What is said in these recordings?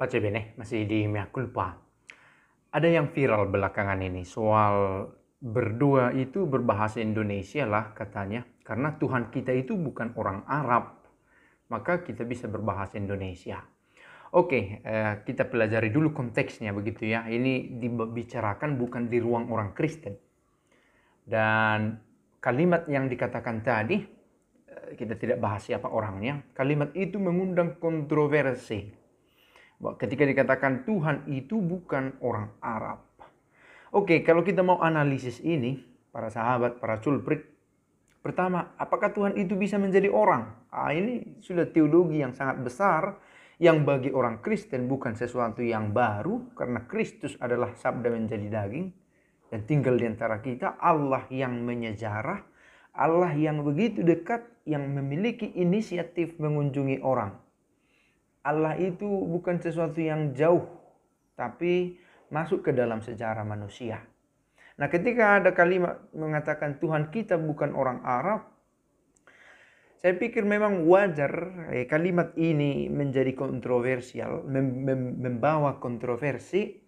Pace bene, masih di mea Ada yang viral belakangan ini soal berdua itu berbahasa Indonesia lah katanya. Karena Tuhan kita itu bukan orang Arab, maka kita bisa berbahasa Indonesia. Oke, eh, kita pelajari dulu konteksnya begitu ya. Ini dibicarakan bukan di ruang orang Kristen. Dan kalimat yang dikatakan tadi, eh, kita tidak bahas siapa orangnya, kalimat itu mengundang kontroversi Ketika dikatakan Tuhan itu bukan orang Arab. Oke, kalau kita mau analisis ini, para sahabat, para culprit, pertama, apakah Tuhan itu bisa menjadi orang? Ah, ini sudah teologi yang sangat besar yang bagi orang Kristen bukan sesuatu yang baru karena Kristus adalah sabda menjadi daging dan tinggal di antara kita Allah yang menyejarah, Allah yang begitu dekat yang memiliki inisiatif mengunjungi orang. Allah itu bukan sesuatu yang jauh, tapi masuk ke dalam sejarah manusia. Nah, ketika ada kalimat mengatakan Tuhan kita bukan orang Arab, saya pikir memang wajar eh, kalimat ini menjadi kontroversial, mem mem membawa kontroversi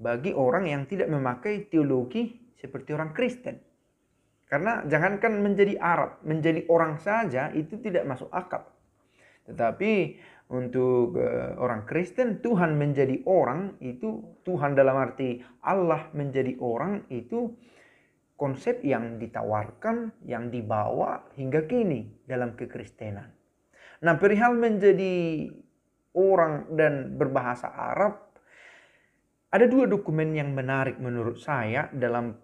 bagi orang yang tidak memakai teologi seperti orang Kristen. Karena jangankan menjadi Arab, menjadi orang saja itu tidak masuk akal. Tetapi untuk uh, orang Kristen Tuhan menjadi orang itu Tuhan dalam arti Allah menjadi orang itu konsep yang ditawarkan yang dibawa hingga kini dalam kekristenan. Nah, perihal menjadi orang dan berbahasa Arab ada dua dokumen yang menarik menurut saya dalam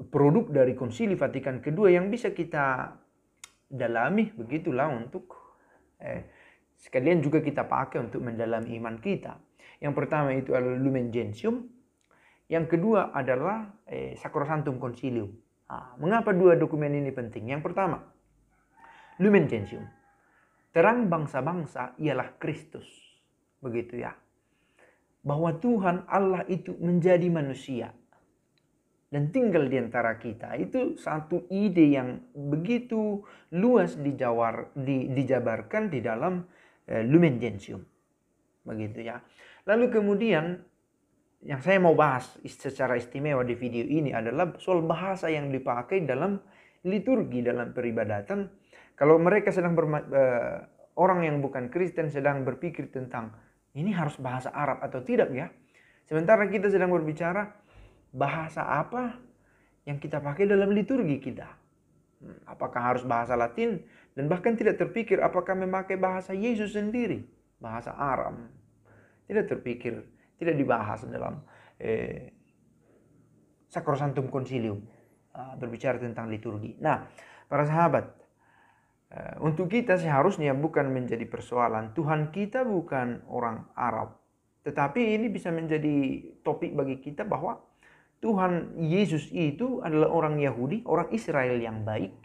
produk dari Konsili Vatikan kedua yang bisa kita dalami begitulah untuk eh, Sekalian juga kita pakai untuk mendalam iman kita. Yang pertama itu adalah Lumen Gentium. Yang kedua adalah eh, Sacrosanctum Concilium. Nah, mengapa dua dokumen ini penting? Yang pertama, Lumen Gentium. Terang bangsa-bangsa ialah Kristus. Begitu ya. Bahwa Tuhan Allah itu menjadi manusia dan tinggal di antara kita itu satu ide yang begitu luas dijawar di, dijabarkan di dalam Eh, lumen gentium. Begitu ya. Lalu kemudian yang saya mau bahas secara istimewa di video ini adalah soal bahasa yang dipakai dalam liturgi dalam peribadatan. Kalau mereka sedang berma, eh, orang yang bukan Kristen sedang berpikir tentang ini harus bahasa Arab atau tidak ya. Sementara kita sedang berbicara bahasa apa yang kita pakai dalam liturgi kita. Hmm, apakah harus bahasa Latin? Dan bahkan tidak terpikir apakah memakai bahasa Yesus sendiri, bahasa Aram. Tidak terpikir, tidak dibahas dalam eh, Sacrosantum Concilium eh, berbicara tentang liturgi. Nah, para sahabat, eh, untuk kita seharusnya bukan menjadi persoalan. Tuhan kita bukan orang Arab. Tetapi ini bisa menjadi topik bagi kita bahwa Tuhan Yesus itu adalah orang Yahudi, orang Israel yang baik.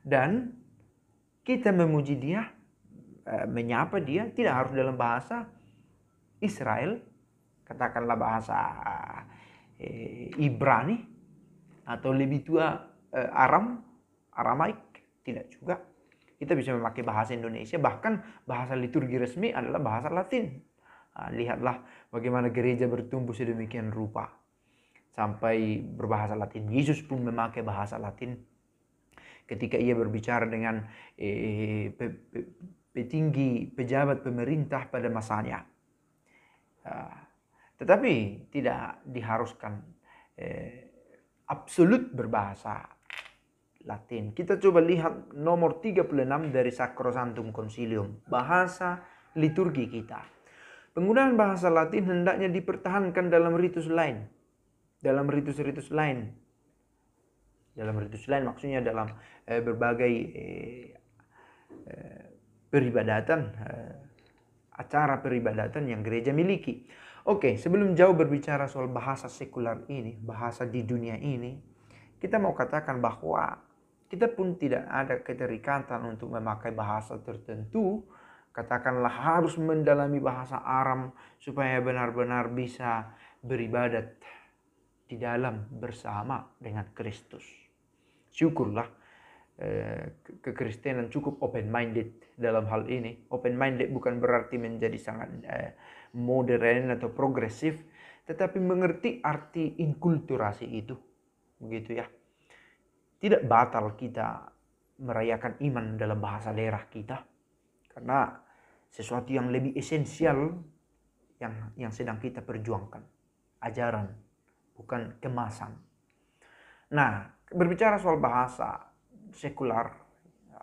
Dan kita memuji dia, eh, menyapa dia, tidak harus dalam bahasa Israel, katakanlah bahasa eh, Ibrani, atau lebih tua eh, Aram, Aramaik, tidak juga. Kita bisa memakai bahasa Indonesia, bahkan bahasa liturgi resmi adalah bahasa Latin. Ah, lihatlah bagaimana gereja bertumbuh sedemikian rupa sampai berbahasa Latin. Yesus pun memakai bahasa Latin ketika ia berbicara dengan eh, pe, pe, petinggi pejabat pemerintah pada masanya. Uh, tetapi tidak diharuskan eh, absolut berbahasa Latin. Kita coba lihat nomor 36 dari Sakrosantum Concilium, bahasa liturgi kita. Penggunaan bahasa Latin hendaknya dipertahankan dalam ritus lain dalam ritus-ritus lain dalam ritus lain maksudnya dalam eh, berbagai eh, eh, peribadatan eh, acara peribadatan yang gereja miliki Oke, sebelum jauh berbicara soal bahasa sekular ini, bahasa di dunia ini, kita mau katakan bahwa kita pun tidak ada keterikatan untuk memakai bahasa tertentu. Katakanlah harus mendalami bahasa Aram supaya benar-benar bisa beribadat di dalam bersama dengan Kristus. Syukurlah eh, kekristenan cukup open minded dalam hal ini. Open minded bukan berarti menjadi sangat eh, modern atau progresif, tetapi mengerti arti inkulturasi itu. Begitu ya. Tidak batal kita merayakan iman dalam bahasa daerah kita karena sesuatu yang lebih esensial yang yang sedang kita perjuangkan ajaran bukan kemasan. Nah, berbicara soal bahasa sekular ya,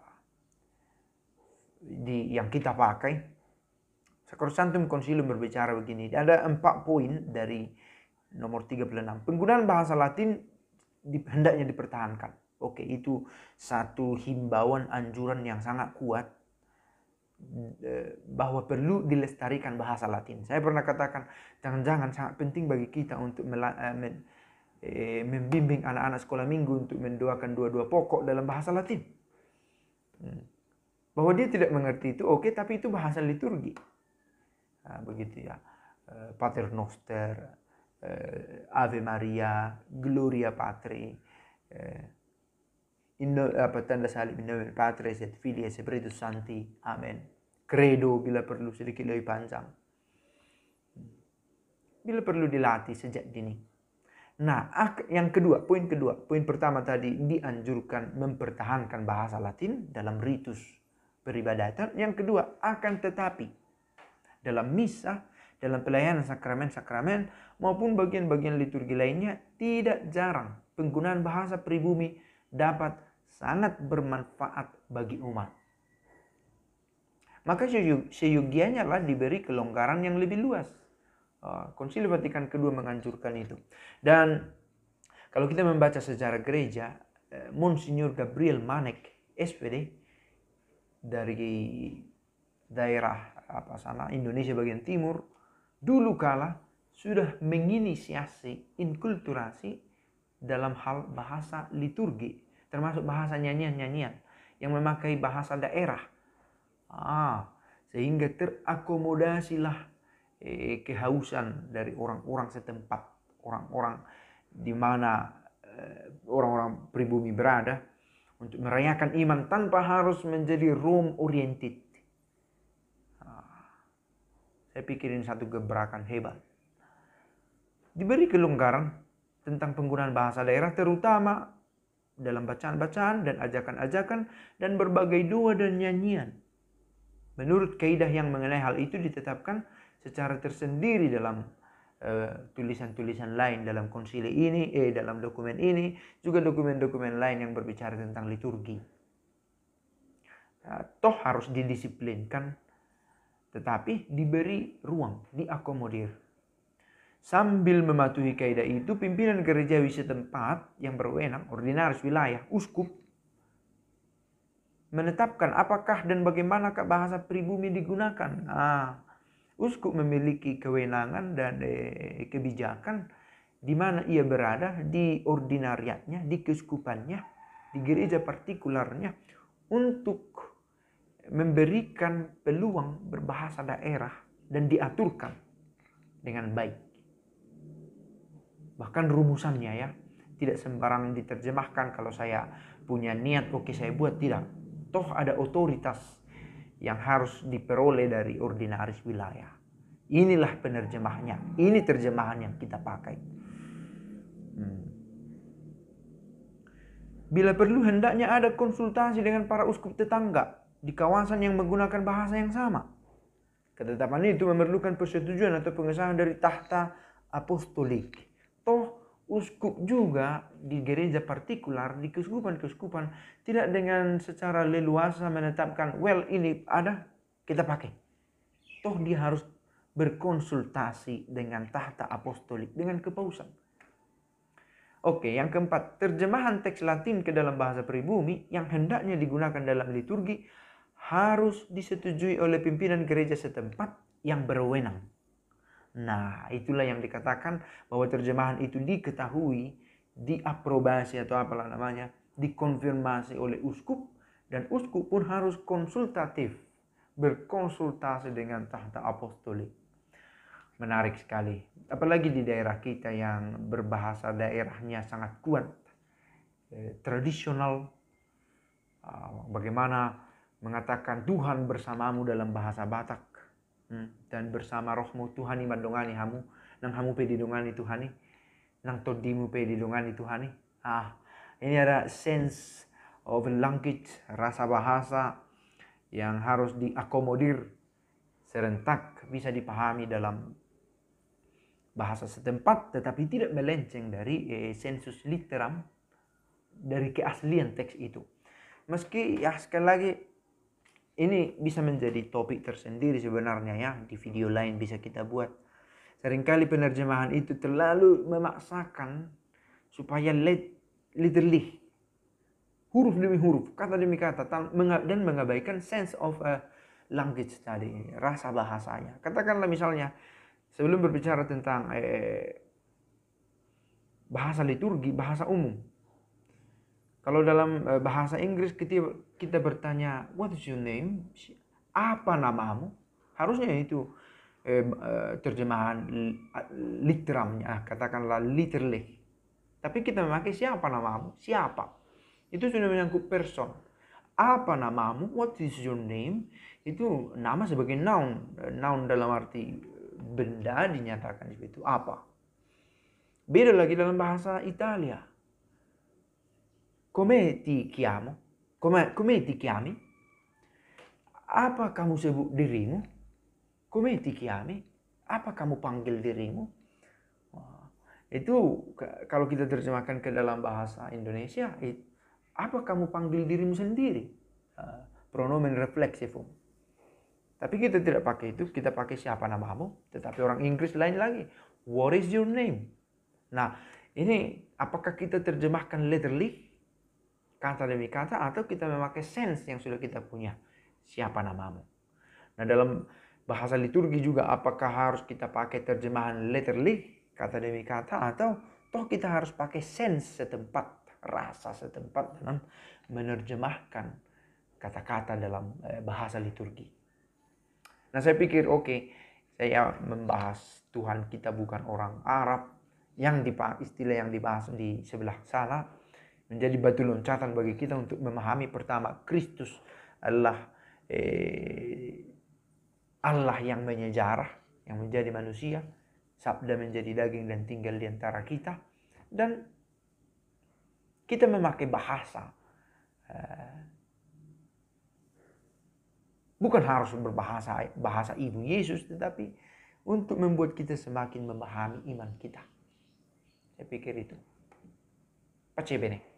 di yang kita pakai, Sakrosantum Konsilium berbicara begini, ada empat poin dari nomor 36. Penggunaan bahasa Latin hendaknya dipertahankan. Oke, itu satu himbauan anjuran yang sangat kuat Eh, bahwa perlu dilestarikan bahasa Latin. Saya pernah katakan jangan-jangan sangat penting bagi kita untuk eh, eh, membimbing anak-anak sekolah minggu untuk mendoakan dua-dua pokok dalam bahasa Latin. Hmm. Bahwa dia tidak mengerti itu oke, okay, tapi itu bahasa liturgi. Nah, begitu ya. Pater Noster, Ave Maria, Gloria Patri, Inno, apa tanda salib Inno, Patres Patris et Filii et Spiritus Sancti. Amin kredo bila perlu sedikit lebih panjang. Bila perlu dilatih sejak dini. Nah, yang kedua, poin kedua, poin pertama tadi dianjurkan mempertahankan bahasa Latin dalam ritus peribadatan. Yang kedua, akan tetapi dalam misa, dalam pelayanan sakramen-sakramen maupun bagian-bagian liturgi lainnya tidak jarang penggunaan bahasa pribumi dapat sangat bermanfaat bagi umat maka seyugianya lah diberi kelonggaran yang lebih luas. Ah, Konsili Vatikan kedua menganjurkan itu. Dan kalau kita membaca sejarah gereja, eh, Monsignor Gabriel Manek, SPD, dari daerah apa sana Indonesia bagian timur, dulu kala sudah menginisiasi inkulturasi dalam hal bahasa liturgi, termasuk bahasa nyanyian-nyanyian yang memakai bahasa daerah Ah, sehingga terakomodasilah eh, kehausan dari orang-orang setempat, orang-orang di mana eh, orang-orang pribumi berada untuk merayakan iman tanpa harus menjadi room oriented. Ah, saya pikirin satu gebrakan hebat. Diberi kelonggaran tentang penggunaan bahasa daerah terutama dalam bacaan-bacaan dan ajakan-ajakan dan berbagai doa dan nyanyian Menurut kaidah yang mengenai hal itu ditetapkan secara tersendiri dalam eh, tulisan-tulisan uh, lain dalam konsili ini, eh dalam dokumen ini, juga dokumen-dokumen lain yang berbicara tentang liturgi. Nah, toh harus didisiplinkan, tetapi diberi ruang, diakomodir. Sambil mematuhi kaidah itu, pimpinan gerejawi setempat yang berwenang, ordinaris wilayah, uskup, menetapkan apakah dan bagaimana bahasa pribumi digunakan. Nah, uskup memiliki kewenangan dan eh, kebijakan di mana ia berada di ordinariatnya, di keuskupannya, di gereja partikularnya untuk memberikan peluang berbahasa daerah dan diaturkan dengan baik. Bahkan rumusannya ya, tidak sembarangan diterjemahkan kalau saya punya niat oke okay, saya buat tidak toh ada otoritas yang harus diperoleh dari ordinaris wilayah. Inilah penerjemahnya. Ini terjemahan yang kita pakai. Hmm. Bila perlu hendaknya ada konsultasi dengan para uskup tetangga di kawasan yang menggunakan bahasa yang sama. Ketetapan itu memerlukan persetujuan atau pengesahan dari tahta apostolik uskup juga di gereja partikular, di keuskupan-keuskupan, tidak dengan secara leluasa menetapkan, well ini ada, kita pakai. Toh dia harus berkonsultasi dengan tahta apostolik, dengan kepausan. Oke, yang keempat, terjemahan teks latin ke dalam bahasa pribumi yang hendaknya digunakan dalam liturgi harus disetujui oleh pimpinan gereja setempat yang berwenang. Nah, itulah yang dikatakan bahwa terjemahan itu diketahui, diaprobasi atau apalah namanya, dikonfirmasi oleh uskup dan uskup pun harus konsultatif, berkonsultasi dengan tahta apostolik. Menarik sekali, apalagi di daerah kita yang berbahasa daerahnya sangat kuat, eh, tradisional, ah, bagaimana mengatakan Tuhan bersamamu dalam bahasa Batak Hmm. dan bersama rohmu Tuhan ni dongani hamu nang hamu pe didongani Tuhan nang todimu pe didongani Tuhan ah ini ada sense of language rasa bahasa yang harus diakomodir serentak bisa dipahami dalam bahasa setempat tetapi tidak melenceng dari eh, sensus literam dari keaslian teks itu meski ya sekali lagi ini bisa menjadi topik tersendiri sebenarnya ya di video lain bisa kita buat seringkali penerjemahan itu terlalu memaksakan supaya let, literally huruf demi huruf kata demi kata dan mengabaikan sense of a uh, language tadi rasa bahasanya katakanlah misalnya sebelum berbicara tentang eh, bahasa liturgi bahasa umum kalau dalam eh, bahasa Inggris kita, kita bertanya what is your name? Apa namamu? Harusnya itu eh, eh, terjemahan literamnya ah, katakanlah literally. Tapi kita memakai siapa namamu? Siapa? Itu sudah menyangkut person. Apa namamu? What is your name? Itu nama sebagai noun. Noun dalam arti benda dinyatakan seperti itu. Apa? Beda lagi dalam bahasa Italia Come ti chiamo? Come, come ti chiami? Apa kamu sebut dirimu? Come ti chiami? Apa kamu panggil dirimu? Itu kalau kita terjemahkan ke dalam bahasa Indonesia, apa kamu panggil dirimu sendiri? Pronomen refleksif. Um. Tapi kita tidak pakai itu, kita pakai siapa namamu. Tetapi orang Inggris lain lagi, what is your name? Nah, ini apakah kita terjemahkan literally kata demi kata atau kita memakai sense yang sudah kita punya. Siapa namamu? Nah, dalam bahasa liturgi juga apakah harus kita pakai terjemahan literally kata demi kata atau toh kita harus pakai sense setempat, rasa setempat dalam menerjemahkan kata-kata dalam eh, bahasa liturgi. Nah, saya pikir oke, okay, saya membahas Tuhan kita bukan orang Arab yang istilah yang dibahas di sebelah sana menjadi batu loncatan bagi kita untuk memahami pertama Kristus adalah eh, Allah yang menyejarah, yang menjadi manusia, sabda menjadi daging dan tinggal di antara kita dan kita memakai bahasa eh, bukan harus berbahasa bahasa ibu Yesus tetapi untuk membuat kita semakin memahami iman kita. Saya pikir itu. Pace bene.